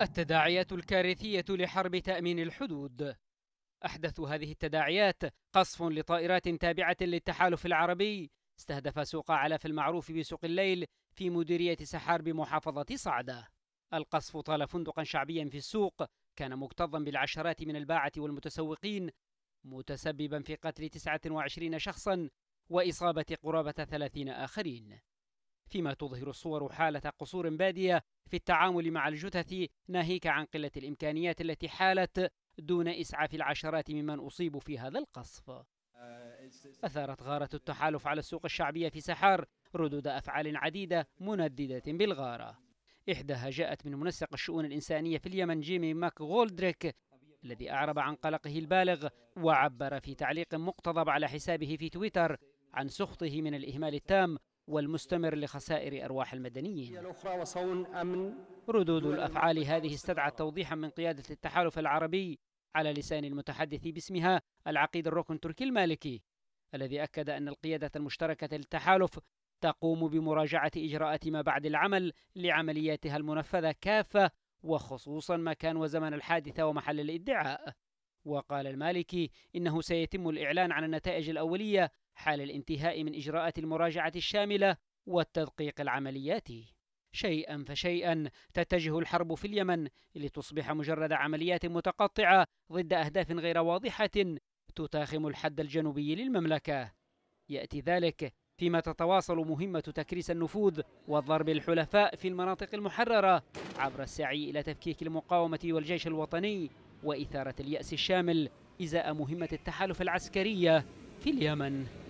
التداعيات الكارثية لحرب تأمين الحدود أحدث هذه التداعيات قصف لطائرات تابعة للتحالف العربي استهدف سوق علف المعروف بسوق الليل في مديرية سحار بمحافظة صعدة القصف طال فندقا شعبيا في السوق كان مكتظا بالعشرات من الباعة والمتسوقين متسببا في قتل 29 شخصا وإصابة قرابة 30 آخرين فيما تظهر الصور حالة قصور بادية في التعامل مع الجثث ناهيك عن قلة الإمكانيات التي حالت دون إسعاف العشرات ممن أصيبوا في هذا القصف أثارت غارة التحالف على السوق الشعبية في سحار ردود أفعال عديدة منددة بالغارة إحداها جاءت من منسق الشؤون الإنسانية في اليمن جيمي ماك غولدريك الذي أعرب عن قلقه البالغ وعبر في تعليق مقتضب على حسابه في تويتر عن سخطه من الإهمال التام والمستمر لخسائر أرواح المدنيين ردود الأفعال هذه استدعت توضيحا من قيادة التحالف العربي على لسان المتحدث باسمها العقيد الركن تركي المالكي الذي أكد أن القيادة المشتركة للتحالف تقوم بمراجعة إجراءات ما بعد العمل لعملياتها المنفذة كافة وخصوصا مكان وزمن الحادثة ومحل الادعاء وقال المالكي إنه سيتم الإعلان عن النتائج الأولية حال الانتهاء من إجراءات المراجعة الشاملة والتدقيق العملياتي شيئا فشيئا تتجه الحرب في اليمن لتصبح مجرد عمليات متقطعه ضد اهداف غير واضحه تتاخم الحد الجنوبي للمملكه ياتي ذلك فيما تتواصل مهمه تكريس النفوذ وضرب الحلفاء في المناطق المحرره عبر السعي الى تفكيك المقاومه والجيش الوطني واثاره الياس الشامل ازاء مهمه التحالف العسكريه في اليمن